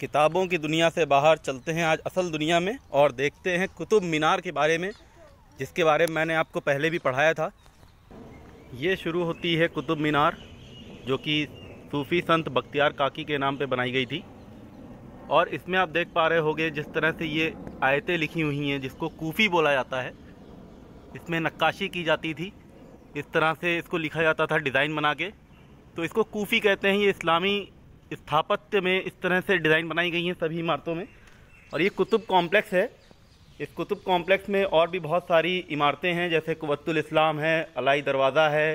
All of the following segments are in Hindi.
किताबों की दुनिया से बाहर चलते हैं आज असल दुनिया में और देखते हैं कुतुब मीनार के बारे में जिसके बारे में मैंने आपको पहले भी पढ़ाया था ये शुरू होती है कुतुब मीनार जो कि सूफ़ी संत बख्तियार काकी के नाम पे बनाई गई थी और इसमें आप देख पा रहे होंगे जिस तरह से ये आयतें लिखी हुई हैं जिसको कूफ़ी बोला जाता है इसमें नक्काशी की जाती थी इस तरह से इसको लिखा जाता था डिज़ाइन बना के तो इसको कूफ़ी कहते हैं ये इस्लामी स्थापत्य में इस तरह से डिज़ाइन बनाई गई हैं सभी इमारतों में और ये कुतुब कॉम्प्लेक्स है इस कुतुब कॉम्प्लेक्स में और भी बहुत सारी इमारतें हैं जैसे कुतुल इस्लाम है अलाई दरवाज़ा है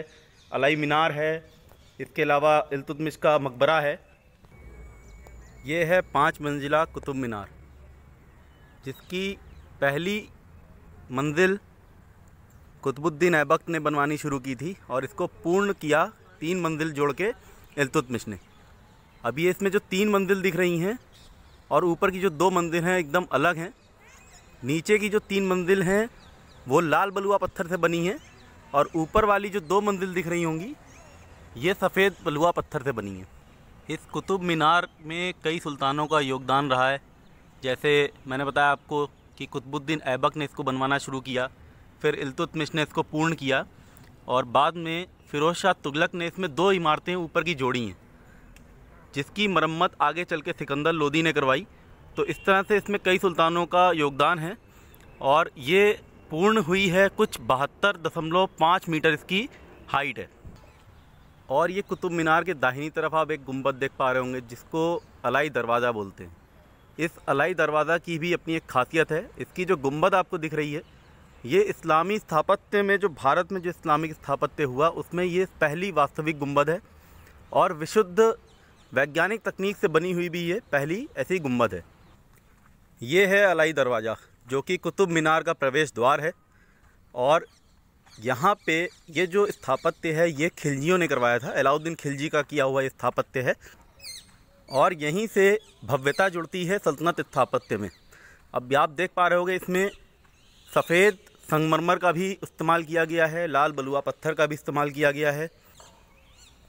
अलाई मीनार है इसके अलावा अलतुतमिश का मकबरा है ये है पाँच मंजिला कुतुब मीनार जिसकी पहली मंजिल कुतुबुद्दीन ऐबक ने बनवानी शुरू की थी और इसको पूर्ण किया तीन मंजिल जोड़ के अलतुतमिश ने अभी इसमें जो तीन मंजिल दिख रही हैं और ऊपर की जो दो मंजिल हैं एकदम अलग हैं नीचे की जो तीन मंजिल हैं वो लाल बलुआ पत्थर से बनी हैं और ऊपर वाली जो दो मंजिल दिख रही होंगी ये सफ़ेद बलुआ पत्थर से बनी है इस कुतुब मीनार में कई सुल्तानों का योगदान रहा है जैसे मैंने बताया आपको कि कुतुबुद्दीन ऐबक ने इसको बनवाना शुरू किया फिर इल्तुतमिश ने इसको पूर्ण किया और बाद में फ़िरोज़ शाह तुगलक ने इसमें दो इमारतें ऊपर की जोड़ी हैं जिसकी मरम्मत आगे चल के सिकंदर लोदी ने करवाई तो इस तरह से इसमें कई सुल्तानों का योगदान है और ये पूर्ण हुई है कुछ बहत्तर दशमलव पाँच मीटर इसकी हाइट है और ये कुतुब मीनार के दाहिनी तरफ आप एक गुंबद देख पा रहे होंगे जिसको अलाई दरवाज़ा बोलते हैं इस अलाई दरवाज़ा की भी अपनी एक खासियत है इसकी जो गुंबद आपको दिख रही है ये इस्लामी स्थापत्य में जो भारत में जो इस्लामिक स्थापत्य हुआ उसमें ये पहली वास्तविक गुंबद है और विशुद्ध वैज्ञानिक तकनीक से बनी हुई भी ये पहली ऐसी गुम्बद है ये है अलाई दरवाज़ा जो कि कुतुब मीनार का प्रवेश द्वार है और यहाँ पे ये जो स्थापत्य है ये खिलजियों ने करवाया था अलाउद्दीन खिलजी का किया हुआ स्थापत्य है और यहीं से भव्यता जुड़ती है सल्तनत स्थापत्य में अब आप देख पा रहे होगे इसमें सफ़ेद संगमरमर का भी इस्तेमाल किया गया है लाल बलुआ पत्थर का भी इस्तेमाल किया गया है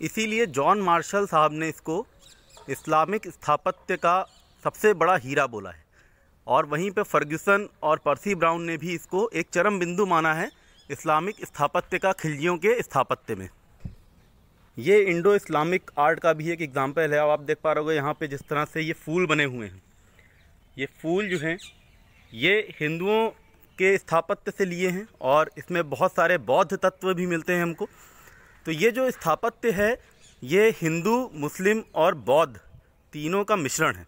इसीलिए जॉन मार्शल साहब ने इसको इस्लामिक स्थापत्य का सबसे बड़ा हीरा बोला है और वहीं पे फर्ग्यूसन और पर्सी ब्राउन ने भी इसको एक चरम बिंदु माना है इस्लामिक स्थापत्य का खिलजियों के स्थापत्य में ये इंडो इस्लामिक आर्ट का भी एक एग्ज़ाम्पल है अब आप देख पा रहे हो यहाँ पे जिस तरह से ये फूल बने हुए हैं ये फूल जो हैं ये हिंदुओं के स्थापत्य से लिए हैं और इसमें बहुत सारे बौद्ध तत्व भी मिलते हैं हमको तो ये जो स्थापत्य है ये हिंदू मुस्लिम और बौद्ध तीनों का मिश्रण है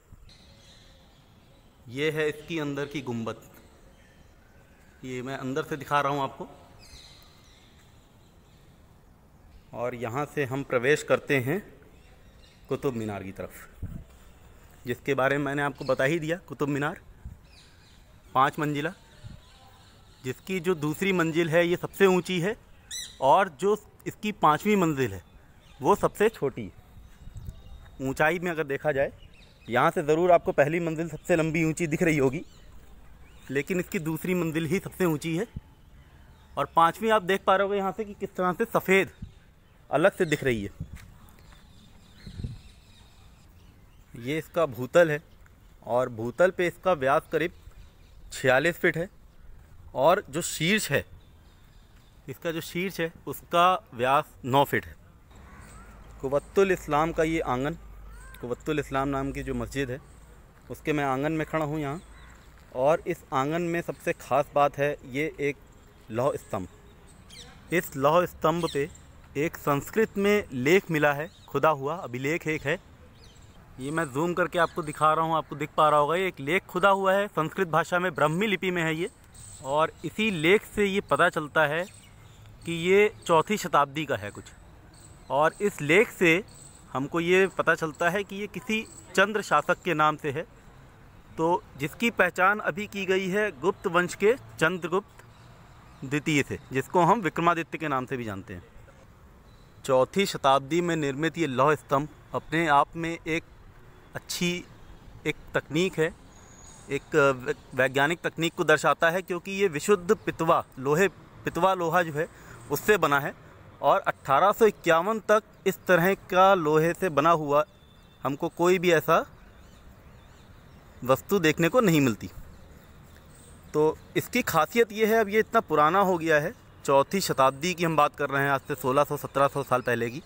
ये है इसकी अंदर की गुम्बद ये मैं अंदर से दिखा रहा हूँ आपको और यहाँ से हम प्रवेश करते हैं कुतुब मीनार की तरफ जिसके बारे में मैंने आपको बता ही दिया कुतुब मीनार पाँच मंजिला जिसकी जो दूसरी मंजिल है ये सबसे ऊंची है और जो इसकी पाँचवीं मंजिल है वो सबसे छोटी है ऊँचाई में अगर देखा जाए यहाँ से ज़रूर आपको पहली मंजिल सबसे लंबी ऊंची दिख रही होगी लेकिन इसकी दूसरी मंजिल ही सबसे ऊंची है और पाँचवीं आप देख पा रहे हो यहाँ से कि किस तरह से सफ़ेद अलग से दिख रही है ये इसका भूतल है और भूतल पे इसका व्यास करीब 46 फीट है और जो शीर्ष है इसका जो शीर्ष है उसका व्यास नौ फिट है कुवतुल इस्लाम का ये आंगन कुवतुल इस्लाम नाम की जो मस्जिद है उसके मैं आंगन में खड़ा हूँ यहाँ और इस आंगन में सबसे ख़ास बात है ये एक लौह स्तंभ इस लौह स्तंभ पे एक संस्कृत में लेख मिला है खुदा हुआ अभिलेख एक है ये मैं जूम करके आपको दिखा रहा हूँ आपको दिख पा रहा होगा ये एक लेख खुदा हुआ है संस्कृत भाषा में ब्रह्मी लिपि में है ये और इसी लेख से ये पता चलता है कि ये चौथी शताब्दी का है कुछ और इस लेख से हमको ये पता चलता है कि ये किसी चंद्र शासक के नाम से है तो जिसकी पहचान अभी की गई है गुप्त वंश के चंद्रगुप्त द्वितीय से जिसको हम विक्रमादित्य के नाम से भी जानते हैं चौथी शताब्दी में निर्मित ये लौह स्तंभ अपने आप में एक अच्छी एक तकनीक है एक वैज्ञानिक तकनीक को दर्शाता है क्योंकि ये विशुद्ध पितवा लोहे पितवा लोहा जो है उससे बना है और अट्ठारह तक इस तरह का लोहे से बना हुआ हमको कोई भी ऐसा वस्तु देखने को नहीं मिलती तो इसकी खासियत ये है अब ये इतना पुराना हो गया है चौथी शताब्दी की हम बात कर रहे हैं आज से 1600 1700 साल पहले की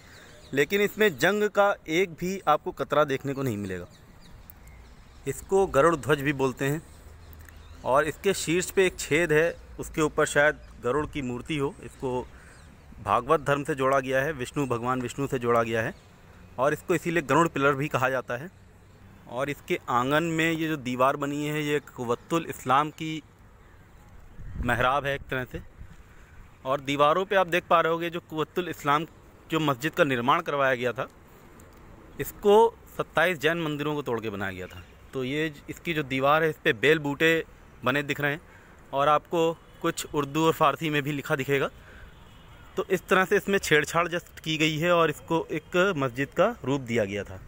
लेकिन इसमें जंग का एक भी आपको कतरा देखने को नहीं मिलेगा इसको गरुड़ ध्वज भी बोलते हैं और इसके शीर्ष पे एक छेद है उसके ऊपर शायद गरुड़ की मूर्ति हो इसको भागवत धर्म से जोड़ा गया है विष्णु भगवान विष्णु से जोड़ा गया है और इसको इसीलिए गरुड़ पिलर भी कहा जाता है और इसके आंगन में ये जो दीवार बनी है ये कुवतुल इस्लाम की महराब है एक तरह से और दीवारों पे आप देख पा रहे होगे जो कुवतुल इस्लाम जो मस्जिद का निर्माण करवाया गया था इसको 27 जैन मंदिरों को तोड़ के बनाया गया था तो ये इसकी जो दीवार है इस पर बेल बूटे बने दिख रहे हैं और आपको कुछ उर्दू और फारसी में भी लिखा दिखेगा तो इस तरह से इसमें छेड़छाड़ जस्ट की गई है और इसको एक मस्जिद का रूप दिया गया था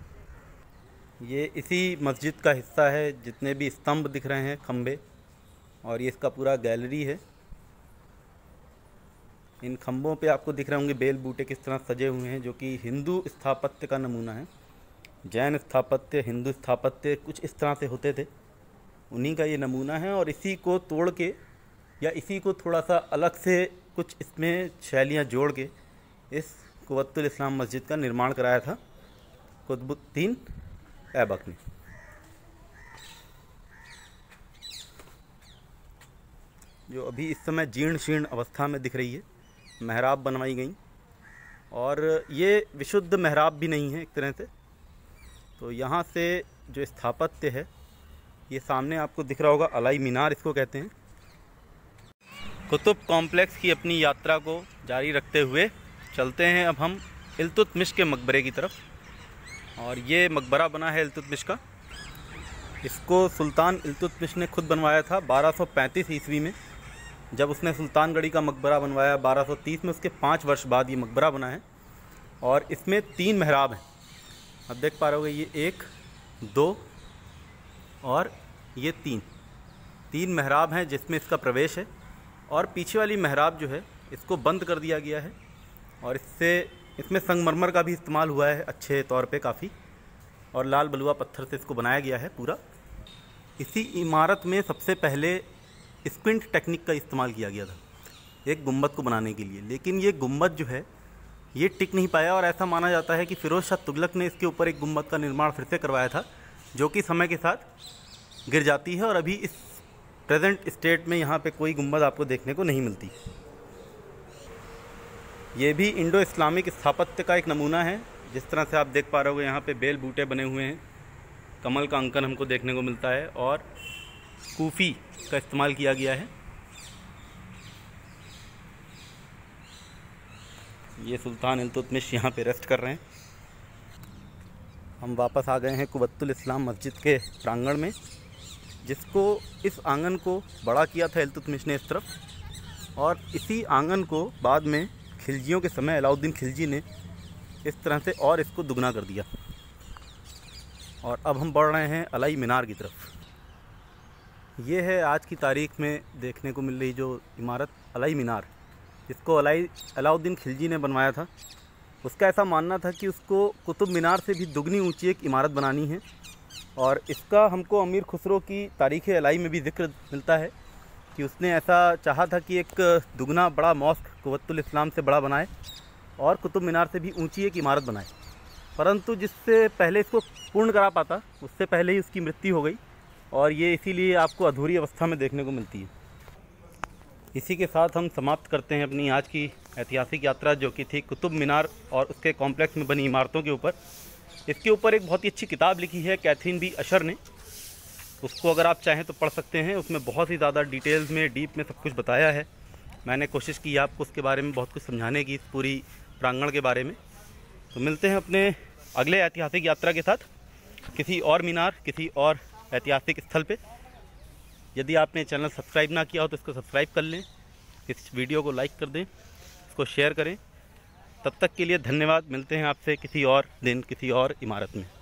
ये इसी मस्जिद का हिस्सा है जितने भी स्तंभ दिख रहे हैं खम्भे और ये इसका पूरा गैलरी है इन खम्भों पे आपको दिख रहे होंगे बेल बूटे किस तरह सजे हुए हैं जो कि हिंदू स्थापत्य का नमूना है जैन स्थापत्य हिंदू स्थापत्य कुछ इस तरह से होते थे उन्हीं का ये नमूना है और इसी को तोड़ के या इसी को थोड़ा सा अलग से कुछ इसमें शैलियाँ जोड़ के इस कुतुल इस्लाम मस्जिद का निर्माण कराया था कुतुबुद्दीन ऐबक ने जो अभी इस समय जीर्ण शीर्ण अवस्था में दिख रही है महराब बनवाई गई और ये विशुद्ध महराब भी नहीं है एक तरह से तो यहाँ से जो स्थापत्य है ये सामने आपको दिख रहा होगा अलाई मीनार इसको कहते हैं कुतुब कॉम्प्लेक्स की अपनी यात्रा को जारी रखते हुए चलते हैं अब हम इलतुतमिश के मकबरे की तरफ और ये मकबरा बना है इलतुतमिश का इसको सुल्तान इलतुतमिश ने खुद बनवाया था 1235 ईस्वी में जब उसने सुल्तानगढ़ी का मकबरा बनवाया 1230 में उसके पाँच वर्ष बाद ये मकबरा बना है और इसमें तीन महराब हैं अब देख पा रहे हो ये एक दो और ये तीन तीन महराब हैं जिसमें इसका प्रवेश है और पीछे वाली महराब जो है इसको बंद कर दिया गया है और इससे इसमें संगमरमर का भी इस्तेमाल हुआ है अच्छे तौर पे काफ़ी और लाल बलुआ पत्थर से इसको बनाया गया है पूरा इसी इमारत में सबसे पहले स्क्विंट टेक्निक का इस्तेमाल किया गया था एक गुम्बद को बनाने के लिए लेकिन ये गुम्बद जो है ये टिक नहीं पाया और ऐसा माना जाता है कि फ़िरोज़ शाह तुगलक ने इसके ऊपर एक गुम्बद का निर्माण फिर से करवाया था जो कि समय के साथ गिर जाती है और अभी इस प्रेजेंट स्टेट में यहाँ पे कोई गुम्बद आपको देखने को नहीं मिलती ये भी इंडो इस्लामिक स्थापत्य का एक नमूना है जिस तरह से आप देख पा रहे हो यहाँ पे बेल बूटे बने हुए हैं कमल का अंकन हमको देखने को मिलता है और कूफी का इस्तेमाल किया गया है ये सुल्तान अलतुतमिश यहाँ पे रेस्ट कर रहे हैं हम वापस आ गए हैं कुबत्तुल इस्लाम मस्जिद के प्रांगण में जिसको इस आंगन को बड़ा किया था एलतुत ने इस तरफ और इसी आंगन को बाद में खिलजियों के समय अलाउद्दीन खिलजी ने इस तरह से और इसको दुगना कर दिया और अब हम बढ़ रहे हैं अलाई मीनार की तरफ ये है आज की तारीख में देखने को मिल रही जो इमारत अलाई मीनार जिसको अलाई अलाउद्दीन खिलजी ने बनवाया था उसका ऐसा मानना था कि उसको कुतुब मीनार से भी दुगनी ऊंची एक इमारत बनानी है और इसका हमको अमीर खुसरो की तारीख़ अलाई में भी जिक्र मिलता है कि उसने ऐसा चाहा था कि एक दुगना बड़ा मॉस्क कुवतुल इस्लाम से बड़ा बनाए और कुतुब मीनार से भी ऊंची एक इमारत बनाए परंतु जिससे पहले इसको पूर्ण करा पाता उससे पहले ही उसकी मृत्यु हो गई और ये इसीलिए आपको अधूरी अवस्था में देखने को मिलती है इसी के साथ हम समाप्त करते हैं अपनी आज की ऐतिहासिक यात्रा जो कि थी कुतुब मीनार और उसके कॉम्प्लेक्स में बनी इमारतों के ऊपर इसके ऊपर एक बहुत ही अच्छी किताब लिखी है कैथरीन बी अशर ने उसको अगर आप चाहें तो पढ़ सकते हैं उसमें बहुत ही ज़्यादा डिटेल्स में डीप में सब कुछ बताया है मैंने कोशिश की आपको उसके बारे में बहुत कुछ समझाने की इस पूरी प्रांगण के बारे में तो मिलते हैं अपने अगले ऐतिहासिक यात्रा के साथ किसी और मीनार किसी और ऐतिहासिक स्थल पे यदि आपने चैनल सब्सक्राइब ना किया हो तो इसको सब्सक्राइब कर लें इस वीडियो को लाइक कर दें इसको शेयर करें तब तक के लिए धन्यवाद मिलते हैं आपसे किसी और दिन किसी और इमारत में